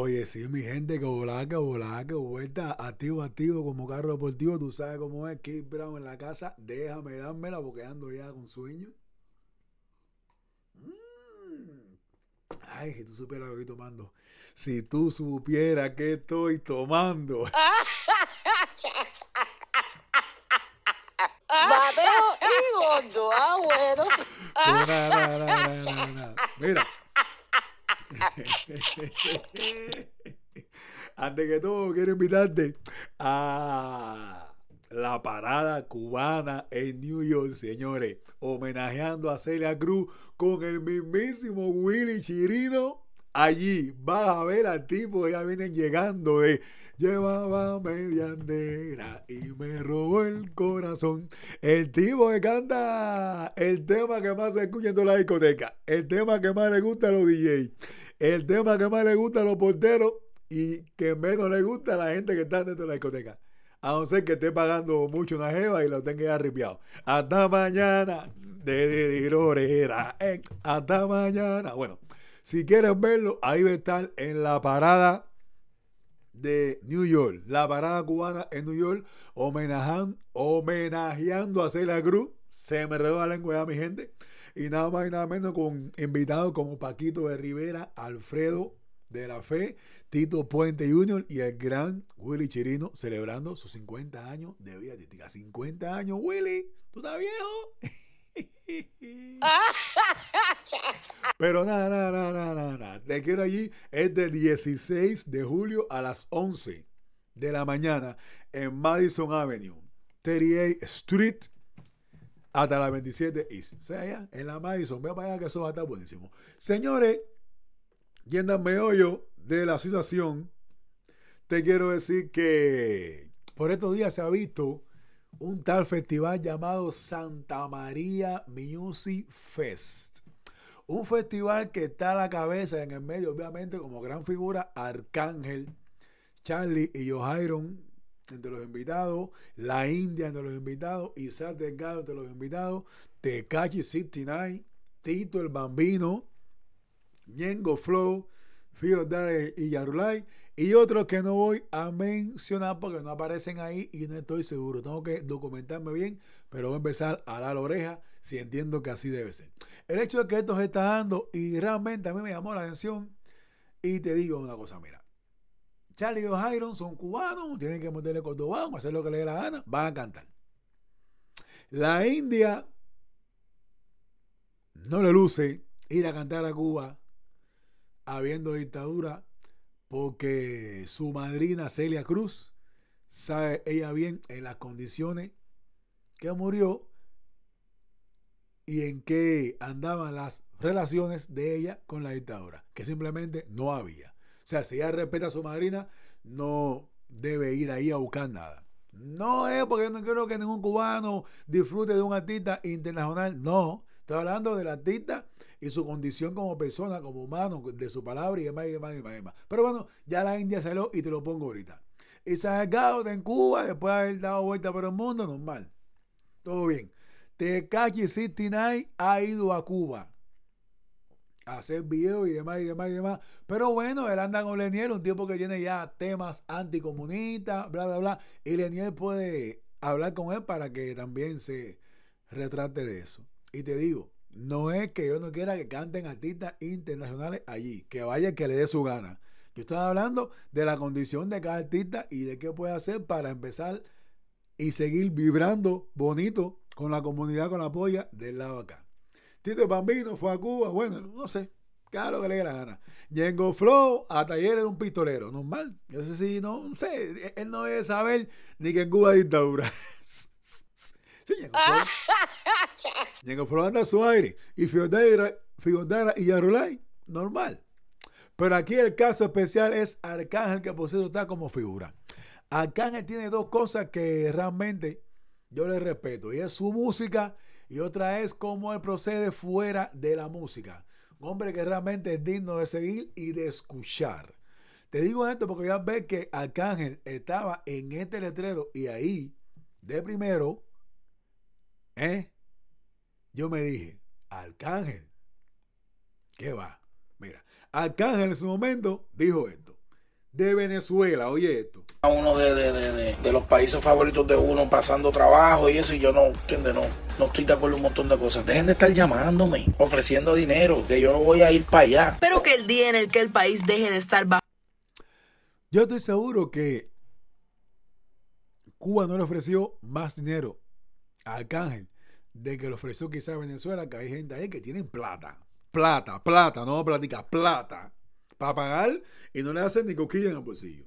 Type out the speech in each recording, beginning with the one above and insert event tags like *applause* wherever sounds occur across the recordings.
Oye, sí, mi gente, que volaca, que que vuelta, activo, activo, como carro deportivo, tú sabes cómo es, qué Brown en la casa, déjame dármela porque ando ya con sueño. Mm. Ay, si tú supieras que estoy tomando. Si tú supieras que estoy tomando. *laughs* Mateo y gordo, ah, Mira. *laughs* Antes que todo, quiero invitarte a la parada cubana en New York, señores. Homenajeando a Celia Cruz con el mismísimo Willy Chirino allí vas a ver al tipo, ya vienen llegando de llevaba media y me robó el corazón. El tipo que canta el tema que más se escucha en toda la discoteca, el tema que más le gusta a los DJs, el tema que más le gusta a los porteros y que menos le gusta a la gente que está dentro de la discoteca. A no ser que esté pagando mucho una jeva y lo tenga ya Hasta mañana. De, de, eh, Hasta mañana. Bueno. Si quieres verlo, ahí va a estar en la parada de New York, la parada cubana en New York, homenajeando, a Celia Cruz. Se me redó la lengua ya, mi gente. Y nada más y nada menos con invitados como Paquito de Rivera, Alfredo de la Fe, Tito Puente Jr. y el gran Willy Chirino celebrando sus 50 años de vida 50 años, Willy, tú estás viejo. *laughs* *laughs* Pero nada, nada, nada, nada, Te quiero allí. Es del 16 de julio a las 11 de la mañana en Madison Avenue, 38 Street, hasta las 27 East. O sea, en la Madison. Veo para allá que eso va a estar buenísimo. Señores, yendo al meollo de la situación, te quiero decir que por estos días se ha visto un tal festival llamado Santa María Music Fest. Un festival que está a la cabeza en el medio, obviamente, como gran figura, Arcángel, Charlie y Johairon entre los invitados, La India entre los invitados, Isaac Delgado entre los invitados, City 69, Tito el Bambino, Ñengo Flow, Firo Dare y Yarulay y otros que no voy a mencionar porque no aparecen ahí y no estoy seguro. Tengo que documentarme bien, pero voy a empezar a dar la oreja si entiendo que así debe ser. El hecho de que esto se está dando y realmente a mí me llamó la atención. Y te digo una cosa, mira. Charlie y los son cubanos, tienen que meterle cordobán, hacer lo que les dé la gana, van a cantar. La India no le luce ir a cantar a Cuba habiendo dictadura porque su madrina Celia Cruz sabe ella bien en las condiciones que murió y en qué andaban las relaciones de ella con la dictadura, que simplemente no había. O sea, si ella respeta a su madrina, no debe ir ahí a buscar nada. No es porque no quiero que ningún cubano disfrute de un artista internacional, no. Estoy hablando del artista y su condición como persona, como humano, de su palabra y demás, y demás, y demás. Pero bueno, ya la India salió y te lo pongo ahorita. Y se ha está en Cuba, después de haber dado vuelta por el mundo, normal. Todo bien. Tecachi 69 ha ido a Cuba a hacer videos y demás, y demás, y demás. Pero bueno, él anda con Leniel, un tipo que tiene ya temas anticomunistas, bla, bla, bla. Y Leniel puede hablar con él para que también se retrate de eso. Y te digo, no es que yo no quiera que canten artistas internacionales allí, que vaya que le dé su gana. Yo estaba hablando de la condición de cada artista y de qué puede hacer para empezar y seguir vibrando bonito con la comunidad, con la polla del lado acá. Tito Bambino fue a Cuba, bueno, no sé, claro que le dé la gana. Yengo Flow a talleres de un pistolero, normal. Yo sé si no, sé, él no debe saber ni que en Cuba hay dictaduras. *laughs* Ñengo anda *laughs* a su aire. Y Fiondeira y Yarulay, normal. Pero aquí el caso especial es Arcángel, que por cierto está como figura. Arcángel tiene dos cosas que realmente yo le respeto. Y es su música y otra es cómo él procede fuera de la música. Un hombre que realmente es digno de seguir y de escuchar. Te digo esto porque ya ves que Arcángel estaba en este letrero y ahí, de primero, ¿Eh? Yo me dije, Arcángel, ¿qué va? Mira, Arcángel en su momento dijo esto. De Venezuela, oye esto. A uno de, los países favoritos de uno pasando trabajo y eso, y yo no, no, no estoy de acuerdo un montón de cosas. Dejen de estar llamándome, ofreciendo dinero, que yo no voy a ir para allá. Pero que el día en el que el país deje de estar bajo. Yo estoy seguro que Cuba no le ofreció más dinero Arcángel de que le ofreció quizá a Venezuela que hay gente ahí que tienen plata. Plata, plata, no platica, plata. Para pagar y no le hacen ni coquilla en el bolsillo.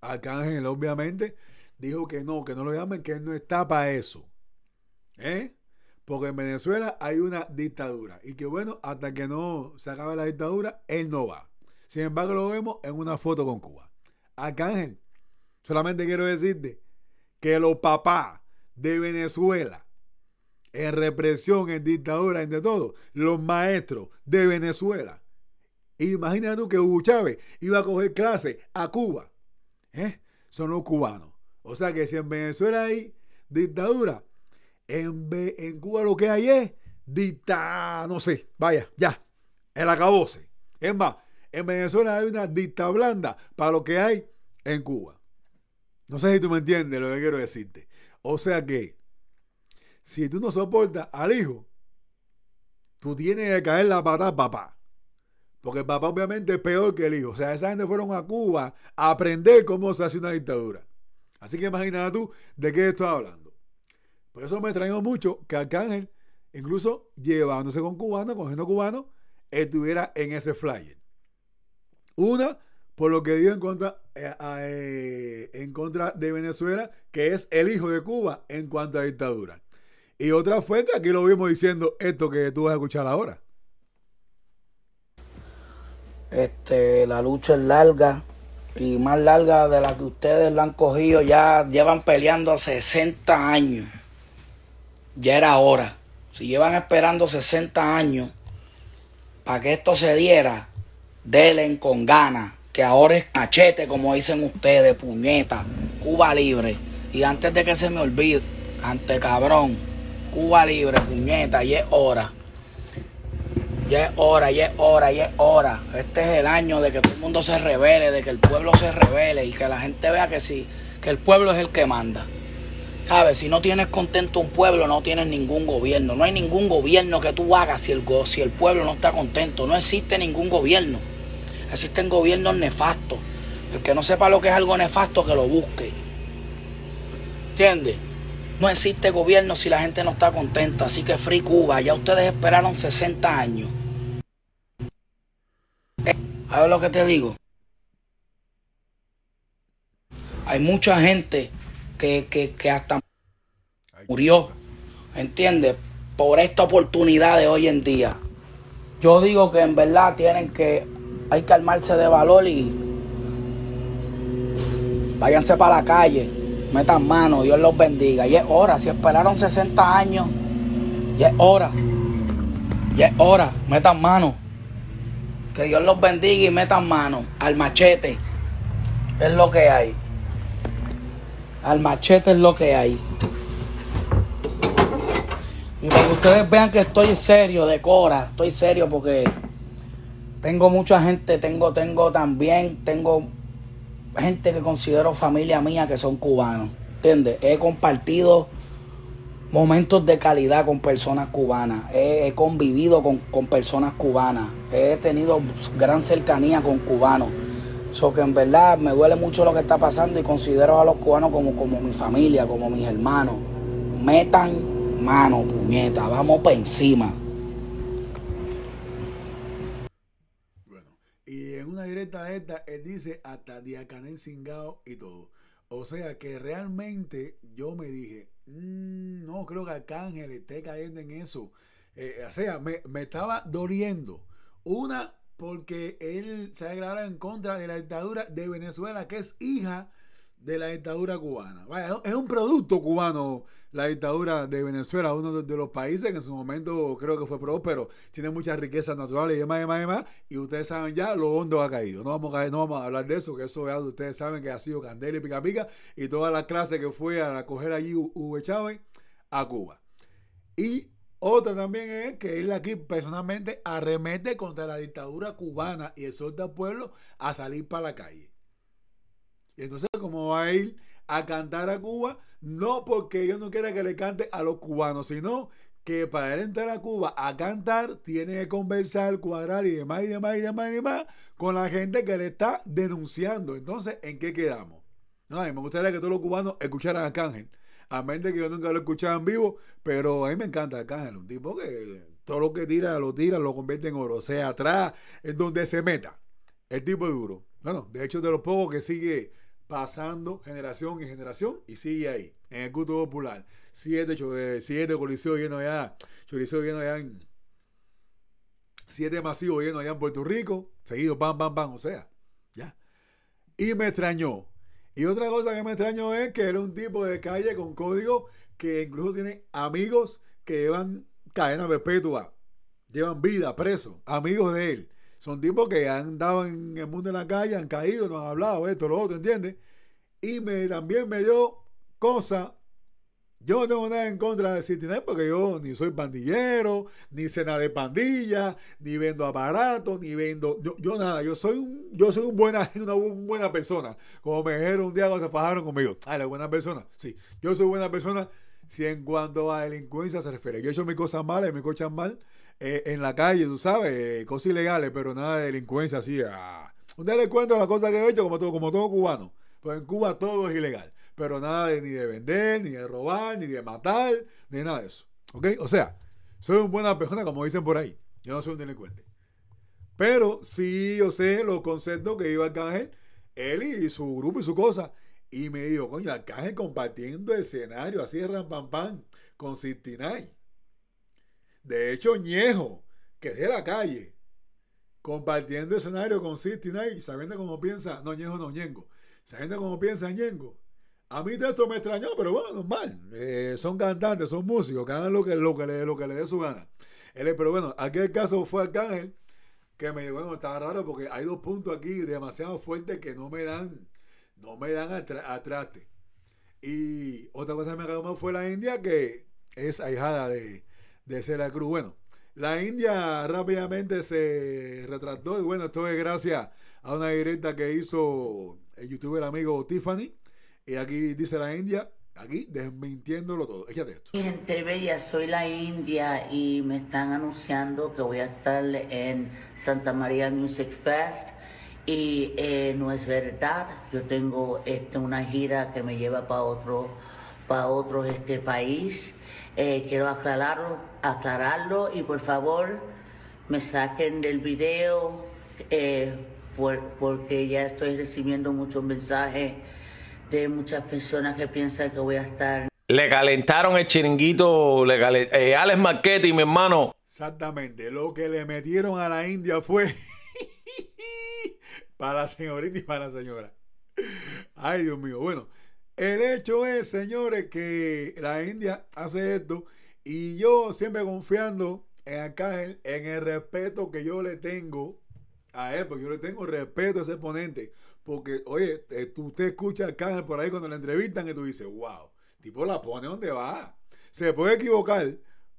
Arcángel, obviamente, dijo que no, que no lo llamen, que él no está para eso. ¿Eh? Porque en Venezuela hay una dictadura. Y que bueno, hasta que no se acabe la dictadura, él no va. Sin embargo, lo vemos en una foto con Cuba. Arcángel, solamente quiero decirte que los papás de Venezuela, en represión, en dictadura, de todo, los maestros de Venezuela. Imagínate que Hugo Chávez iba a coger clase a Cuba. ¿eh? Son los cubanos. O sea que si en Venezuela hay dictadura, en, en Cuba lo que hay es dicta, no sé, vaya, ya, el acabose. Es más, en Venezuela hay una dicta blanda para lo que hay en Cuba. No sé si tú me entiendes lo que quiero decirte. O sea que, si tú no soportas al hijo, tú tienes que caer la patada, papá. Porque el papá obviamente es peor que el hijo. O sea, esa gente fueron a Cuba a aprender cómo se hace una dictadura. Así que imagínate tú de qué estoy hablando. Por eso me extrañó mucho que Arcángel, incluso llevándose con cubanos, con género cubano, estuviera en ese flyer. Una, por lo que dio en contra eh, eh, en contra de Venezuela, que es el hijo de Cuba en cuanto a dictadura. Y otra fuente que aquí lo vimos diciendo esto que tú vas a escuchar ahora. Este, la lucha es larga y más larga de la que ustedes la han cogido. Ya llevan peleando 60 años. Ya era hora. Si llevan esperando 60 años para que esto se diera, delen con ganas que ahora es cachete, como dicen ustedes, puñeta, Cuba libre. Y antes de que se me olvide, ante cabrón, Cuba libre, puñeta, y es hora. Ya es hora, ya es hora, ya es hora. Este es el año de que todo el mundo se revele, de que el pueblo se revele y que la gente vea que sí, que el pueblo es el que manda. ¿Sabes? Si no tienes contento un pueblo, no tienes ningún gobierno. No hay ningún gobierno que tú hagas si el, si el pueblo no está contento. No existe ningún gobierno. Existen gobiernos nefastos. El que no sepa lo que es algo nefasto, que lo busque. ¿Entiendes? No existe gobierno si la gente no está contenta. Así que Free Cuba, ya ustedes esperaron 60 años. A lo que te digo. Hay mucha gente que, que hasta murió. ¿Entiendes? Por esta oportunidad de hoy en día. Yo digo que en verdad tienen que hay que armarse de valor y váyanse para la calle, metan mano, Dios los bendiga. Y es hora, si esperaron 60 años, y es hora, y es hora, metan mano. Que Dios los bendiga y metan mano al machete. Es lo que hay. Al machete es lo que hay. Y para que ustedes vean que estoy serio, de cora, estoy serio porque tengo mucha gente, tengo, tengo también, tengo gente que considero familia mía que son cubanos. ¿Entiendes? He compartido momentos de calidad con personas cubanas. He, convivido con, personas cubanas. He tenido gran cercanía con cubanos. So que en verdad me duele mucho lo que está pasando y considero a los cubanos como, como mi familia, como mis hermanos. Metan mano, puñeta, vamos para encima. esta, esta, él dice hasta diacanel Singao y todo. O sea que realmente yo me dije, mm, no creo que Arcángel esté cayendo en eso. Eh, o sea, me, me, estaba doliendo. Una, porque él se ha declarado en contra de la dictadura de Venezuela, que es hija de la dictadura cubana. es un producto cubano la dictadura de Venezuela, uno de, los países que en su momento creo que fue próspero, tiene muchas riquezas naturales y demás, demás, demás. Y ustedes saben ya lo hondo ha caído. No vamos a, no vamos a hablar de eso, que eso ya ustedes saben que ha sido candela y pica pica y toda la clase que fue a coger allí Hugo Chávez a Cuba. Y otra también es que él aquí personalmente arremete contra la dictadura cubana y exhorta al pueblo a salir para la calle. Y entonces, ¿cómo va a ir a cantar a Cuba? No porque yo no quiera que le cante a los cubanos, sino que para él entrar a Cuba a cantar, tiene que conversar, cuadrar y demás y demás y demás y demás con la gente que le está denunciando. Entonces, ¿en qué quedamos? No, me gustaría que todos los cubanos escucharan a Cángel. A menos que yo nunca lo escuchaba en vivo, pero a mí me encanta cángel. un tipo que todo lo que tira, lo tira, lo convierte en oro. sea, atrás, en donde se meta. El tipo es duro. Bueno, de hecho, de los pocos que sigue pasando generación en generación y sigue ahí, en el culto popular. Siete, eh, siete coliseos llenos allá, chorizo lleno allá en. Siete masivos llenos allá en Puerto Rico, seguido, pam, pam, pam, o sea, ya. Y me extrañó. Y otra cosa que me extrañó es que era un tipo de calle con código que incluso tiene amigos que llevan cadena perpetua, llevan vida preso, amigos de él. Son tipos que han dado en el mundo de la calle, han caído, nos han hablado, esto, lo otro, ¿entiendes? Y me, también me dio cosa. Yo no tengo nada en contra de City porque yo ni soy pandillero, ni cena de pandilla, ni vendo aparatos, ni vendo. Yo, nada, yo soy yo soy un buena, *laughs* una buena persona. Como me dijeron un día cuando se fajaron conmigo. Ah, la buena persona. Sí, yo soy buena persona si en cuanto a delincuencia se refiere. Yo he hecho mis cosas malas y me cosas mal, eh, en la calle, tú sabes, eh, cosas ilegales, pero nada de delincuencia así. Ah. un delincuente le cuento las cosas que he hecho como todo, como todo cubano. Pues en Cuba todo es ilegal. Pero nada de, ni de vender, ni de robar, ni de matar, ni nada de eso. ¿Ok? O sea, soy una buena persona, como dicen por ahí. Yo no soy un delincuente. Pero sí yo sé los conceptos que iba Arcángel, él y su grupo y su cosa. Y me dijo, coño, Arcángel compartiendo escenario así de rampam con Sistinay. De hecho, Ñejo, que es de la calle, compartiendo escenario con Night sabiendo cómo piensa, no Ñejo, no Ñengo, sabiendo cómo piensa Ñengo. A mí de esto me extrañó, pero bueno, normal. Eh, son cantantes, son músicos, lo que, lo que le, lo que le dé su gana. pero bueno, aquel caso fue Arcángel, que me dijo, bueno, está raro porque hay dos puntos aquí demasiado fuertes que no me dan, no me dan a, Y otra cosa que me acabó fue la India, que es ahijada de, de Cruz. Bueno, la India rápidamente se retrató y bueno, esto es gracias a una directa que hizo el youtuber amigo Tiffany. Y aquí dice la India, aquí desmintiéndolo todo. Échate esto. Gente bella, soy la India y me están anunciando que voy a estar en Santa María Music Fest. Y eh, no es verdad, yo tengo este, una gira que me lleva para otro, para otro este país eh, quiero aclararlo, aclararlo y por favor me saquen del video eh, porque ya estoy recibiendo muchos mensajes de muchas personas que piensan que voy a estar. Le calentaron el chiringuito, le eh, Alex Marquetti, mi hermano. Exactamente, lo que le metieron a la India fue *laughs* para la señorita y para la señora. Ay, Dios mío, bueno. El hecho es, señores, que la India hace esto y yo siempre confiando en en el respeto que yo le tengo a él, porque yo le tengo respeto a ese ponente. Porque, oye, eh, tú escucha escuchas a por ahí cuando le entrevistan y tú dices, wow, tipo la pone donde va. Se puede equivocar,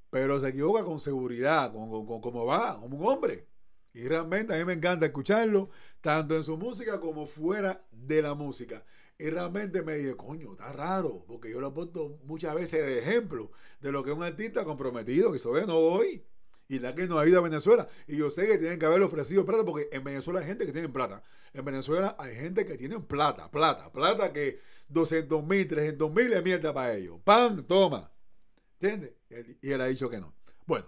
pero se equivoca con seguridad, con, con cómo va, como un hombre. Y realmente a mí me encanta escucharlo, tanto en su música como fuera de la música. Y realmente me dije, coño, está raro, porque yo lo he puesto muchas veces de ejemplo de lo que un artista comprometido, que ve, no voy. Y la que no ha ido a Venezuela. Y yo sé que tienen que haber ofrecido plata, porque en Venezuela hay gente que tiene plata. En Venezuela hay gente que tiene plata, plata, plata que 200 mil, 300 mil es mierda para ellos. ¡Pan! Toma. ¿Entiendes? Y él ha dicho que no. Bueno,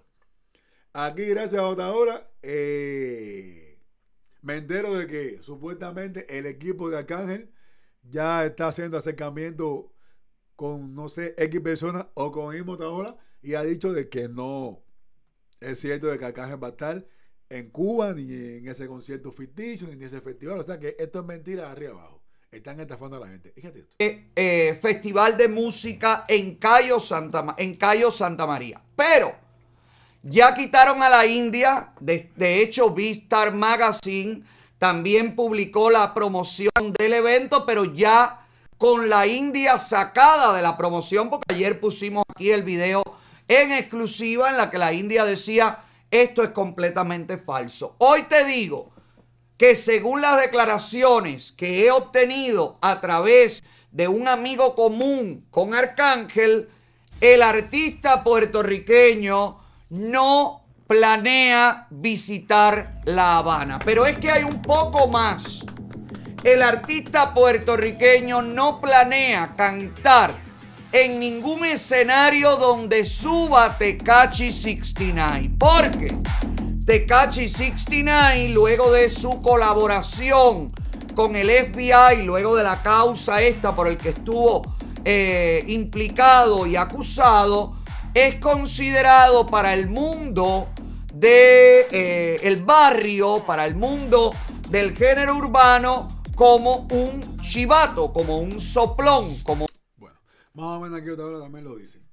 aquí gracias a otra hora. Eh, me entero de que supuestamente el equipo de Arcángel ya está haciendo acercamiento con, no sé, X personas o con mismo Taola y ha dicho de que no es cierto de que Arcángel va a estar en Cuba, ni en ese concierto ficticio, ni en ese festival. O sea que esto es mentira arriba abajo. Están estafando a la gente. Eh, eh, festival de música en Cayo, Santa, en María. Pero ya quitaron a la India. De, de hecho, Vistar Magazine también publicó la promoción del evento, pero ya con la India sacada de la promoción, porque ayer pusimos aquí el video en exclusiva en la que la India decía, esto es completamente falso. Hoy te digo que según las declaraciones que he obtenido a través de un amigo común con Arcángel, el artista puertorriqueño no planea visitar La Habana. Pero es que hay un poco más. El artista puertorriqueño no planea cantar en ningún escenario donde suba Tecachi 69. Porque Tecachi 69, luego de su colaboración con el FBI, luego de la causa esta por el que estuvo eh, implicado y acusado, es considerado para el mundo de eh, el barrio, para el mundo del género urbano, como un chivato, como un soplón, como... Bueno, más o menos aquí otra hora también lo dice.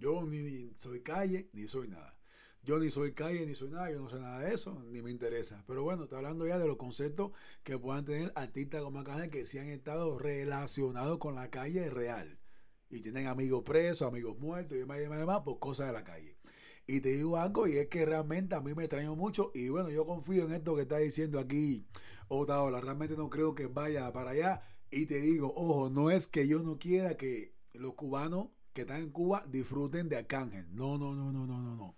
Yo ni soy calle, ni soy nada. Yo ni soy calle, ni soy nada, yo no sé nada de eso, ni me interesa. Pero bueno, está hablando ya de los conceptos que puedan tener artistas como acá que sí han estado relacionados con la calle real. Y tienen amigos presos, amigos muertos y demás y demás, y demás por cosas de la calle. Y te digo algo, y es que realmente a mí me extraño mucho. Y bueno, yo confío en esto que está diciendo aquí Otaola. Realmente no creo que vaya para allá. Y te digo, ojo, no es que yo no quiera que los cubanos que están en Cuba disfruten de Arcángel. No, no, no, no, no, no, no.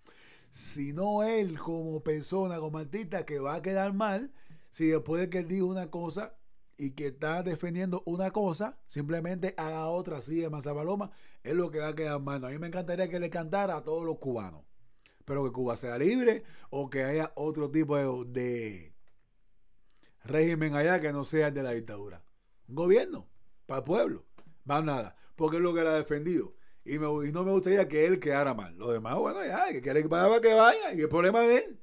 Sino él como persona, como artista, que va a quedar mal si después de que él dijo una cosa y que está defendiendo una cosa, simplemente haga otra así de Mazapaloma es lo que va a quedar mal. A mí me encantaría que le cantara a todos los cubanos. Espero que Cuba sea libre o que haya otro tipo de, régimen allá que no sea el de la dictadura. Un gobierno para el pueblo, más nada, porque es lo que él ha defendido. Y, no me gustaría que él quedara mal. Lo demás, bueno, ya, que quiere que vaya, que vaya, y el problema de él.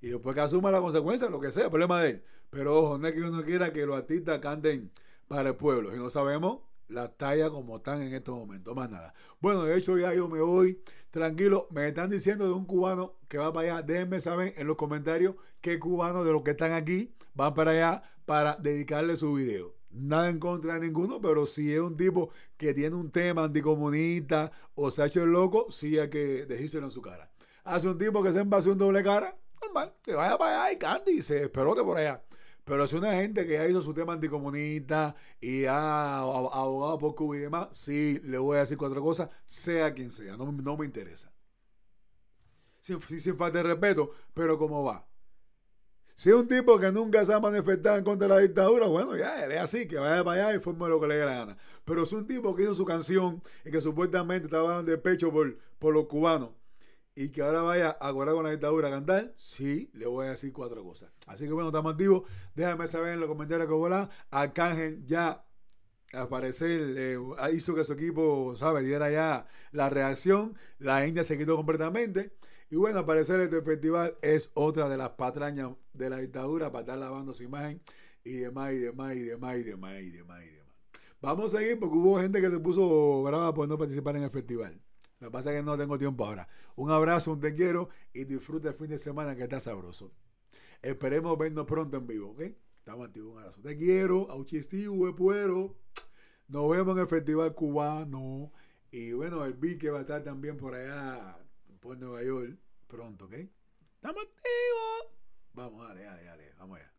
Y después que asuma la consecuencia, lo que sea, el problema de él. Pero ojo, no es que uno quiera que los artistas canten para el pueblo. Y no sabemos la talla como están en estos momentos. Más nada. Bueno, de hecho ya yo me voy. Tranquilo, me están diciendo de un cubano que va para allá. Déjenme saber en los comentarios qué cubanos de los que están aquí van para allá para dedicarle su video. Nada en contra de ninguno, pero si es un tipo que tiene un tema anticomunista o se ha hecho el loco, sí hay que decírselo en su cara. Hace un tipo que se envase un doble cara, normal, que vaya para allá y cante y se por allá. Pero si una gente que ya hizo su tema anticomunista y ha abogado por Cuba y demás, sí, le voy a decir cuatro cosas, sea quien sea, no, me interesa. Sin, sin, falta de respeto, pero ¿cómo va? Si es un tipo que nunca se ha manifestado en contra de la dictadura, bueno, ya, él es así, que vaya para allá y forme lo que le dé la gana. Pero es un tipo que hizo su canción y que supuestamente estaba dando el pecho por, por los cubanos y que ahora vaya a acordar con la dictadura a cantar, sí, le voy a decir cuatro cosas. Así que bueno, estamos activos. Déjame saber en los comentarios que volá. Arcángel ya aparecer eh, hizo que su equipo, ¿sabes? Diera ya la reacción. La India se quitó completamente. Y bueno, aparecer este festival es otra de las patrañas de la dictadura para estar lavando su imagen y demás, y demás, y demás, y demás, y demás, y demás. Vamos a seguir porque hubo gente que se puso brava por no participar en el festival. Lo que pasa es que no tengo tiempo ahora. Un abrazo, un te quiero y disfruta el fin de semana que está sabroso. Esperemos vernos pronto en vivo, ¿ok? Estamos activos, un abrazo. Te quiero, auchistivo, puero. Nos vemos en el Festival Cubano. Y bueno, el Vic que va a estar también por allá, por Nueva York, pronto, ¿ok? ¡Estamos activos! Vamos, dale, dale, dale, vamos allá.